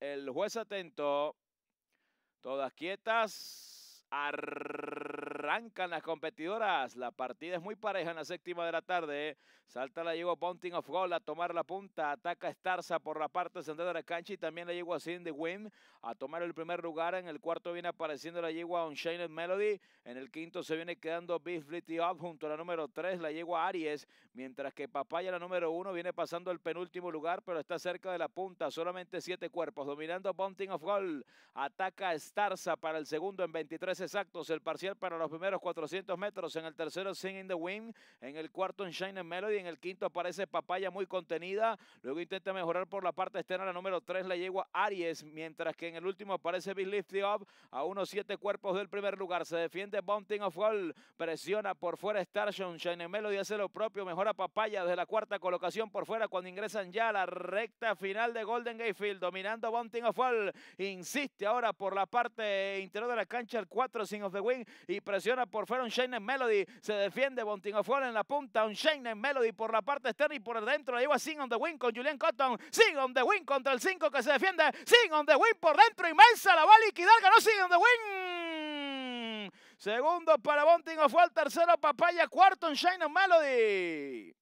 El juez atento. Todas quietas arrancan las competidoras. La partida es muy pareja en la séptima de la tarde. ¿eh? Salta la Yegua Bunting of Goal a tomar la punta. Ataca Starza por la parte central de la cancha y también la llegó a Cindy Wynn a tomar el primer lugar. En el cuarto viene apareciendo la yegua Unchained Melody. En el quinto se viene quedando Beef Flitty Up junto a la número 3, la yegua Aries. Mientras que Papaya, la número 1, viene pasando el penúltimo lugar, pero está cerca de la punta. Solamente siete cuerpos. Dominando Bunting of Goal. Ataca Starza para el segundo en 23 exactos. El parcial para los 400 metros, en el tercero Sing in the Wind, en el cuarto en Shine Melody, en el quinto aparece Papaya muy contenida, luego intenta mejorar por la parte externa la número 3, la yegua Aries, mientras que en el último aparece Big Lift Up a unos 7 cuerpos del primer lugar, se defiende Bounting of Fall, presiona por fuera Starshine, Shining Melody hace lo propio, mejora Papaya desde la cuarta colocación por fuera cuando ingresan ya a la recta final de Golden Gate Field, dominando Bounting of Fall insiste ahora por la parte interior de la cancha el 4 Sing of the Wind y presiona por fuera un Shane Melody. Se defiende Fuel en la punta. Un Shane Melody por la parte externa y por el dentro. Ahí va Sing on the win con Julian Cotton. Sing on the win contra el 5 que se defiende. Sing on the win por dentro. Inmensa la va a liquidar. Ganó Sing on the win. Segundo para Bonting of Fuel. Tercero Papaya. Cuarto un Shane Melody.